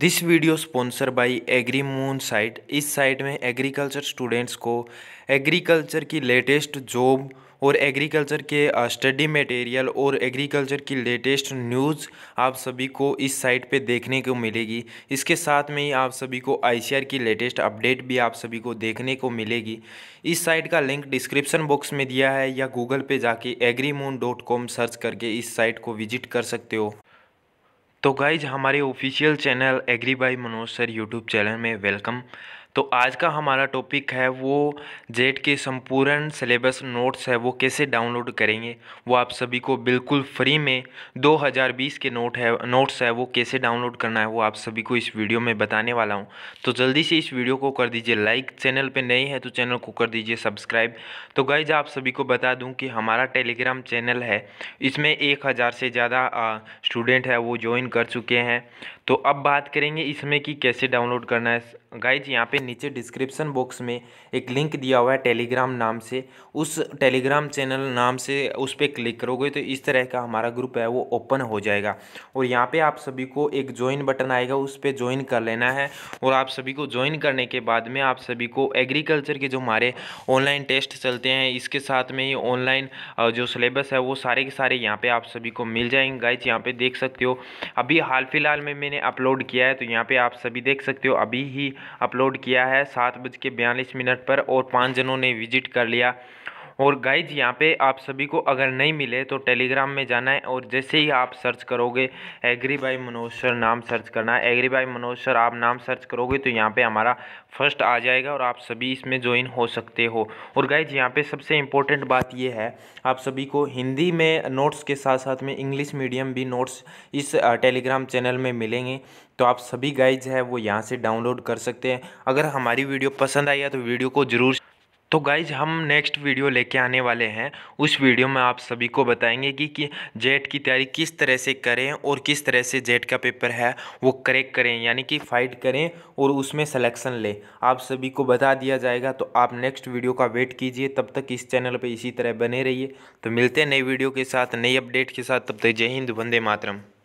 this video sponsor by agri moon site इस site में agriculture students को agriculture की लेटेस्ट जॉब और एग्रीकल्चर के स्टडी uh, मटेरियल और एग्रीकल्चर की लेटेस्ट न्यूज़ आप सभी को इस साइट पे देखने को मिलेगी इसके साथ में ही आप सभी को आईसीआर की लेटेस्ट अपडेट भी आप सभी को देखने को मिलेगी इस साइट का लिंक डिस्क्रिप्शन बॉक्स में दिया है या गूगल पे जाके कॉम सर्च करके इस साइट को विजिट कर सकते हो तो गाइज हमारे official channel agri by Manoj sir YouTube channel में वेलकम तो आज का हमारा टॉपिक है वो जेट के संपूर्ण सिलेबस नोट्स है वो कैसे डाउनलोड करेंगे वो आप सभी को बिल्कुल फ्री में 2020 के नोट है नोट्स है वो कैसे डाउनलोड करना है वो आप सभी को इस वीडियो में बताने वाला हूँ तो जल्दी से इस वीडियो को कर दीजिए लाइक चैनल पर नहीं है तो चैनल को कर दीजिए सब्सक्राइब तो गाइज आप सभी को बता दूँ कि हमारा टेलीग्राम चैनल है इसमें एक से ज़्यादा स्टूडेंट है वो ज्वाइन कर चुके हैं तो अब बात करेंगे इसमें कि कैसे डाउनलोड करना है गाइज यहाँ पे नीचे डिस्क्रिप्शन बॉक्स में एक लिंक दिया हुआ है टेलीग्राम नाम से उस टेलीग्राम चैनल नाम से उस पर क्लिक करोगे तो इस तरह का हमारा ग्रुप है वो ओपन हो जाएगा और यहाँ पे आप सभी को एक ज्वाइन बटन आएगा उस पर ज्वाइन कर लेना है और आप सभी को ज्वाइन करने के बाद में आप सभी को एग्रीकल्चर के जो हमारे ऑनलाइन टेस्ट चलते हैं इसके साथ में ही ऑनलाइन जो सिलेबस है वो सारे के सारे यहाँ पे आप सभी को मिल जाएंगे गाइज यहाँ पे देख सकते हो अभी हाल फिलहाल में मैंने अपलोड किया है तो यहाँ पे आप सभी देख सकते हो अभी ही अपलोड किया किया है सात बज के बयालीस मिनट पर और पांच जनों ने विजिट कर लिया और गाइज यहाँ पे आप सभी को अगर नहीं मिले तो टेलीग्राम में जाना है और जैसे ही आप सर्च करोगे एग्री बाई मनोज सर नाम सर्च करना है एग्री बाई मनोज सर आप नाम सर्च करोगे तो यहाँ पे हमारा फर्स्ट आ जाएगा और आप सभी इसमें ज्वाइन हो सकते हो और गाइज यहाँ पे सबसे इम्पोर्टेंट बात ये है आप सभी को हिंदी में नोट्स के साथ साथ में इंग्लिश मीडियम भी नोट्स इस टेलीग्राम चैनल में मिलेंगे तो आप सभी गाइज है वो यहाँ से डाउनलोड कर सकते हैं अगर हमारी वीडियो पसंद आई है तो वीडियो को ज़रूर तो गाइज हम नेक्स्ट वीडियो लेके आने वाले हैं उस वीडियो में आप सभी को बताएंगे कि, कि जेट की तैयारी किस तरह से करें और किस तरह से जेट का पेपर है वो करेक करें यानी कि फ़ाइट करें और उसमें सिलेक्शन लें आप सभी को बता दिया जाएगा तो आप नेक्स्ट वीडियो का वेट कीजिए तब तक इस चैनल पर इसी तरह बने रहिए तो मिलते हैं नई वीडियो के साथ नई अपडेट के साथ तब तक जय हिंद वंदे मातरम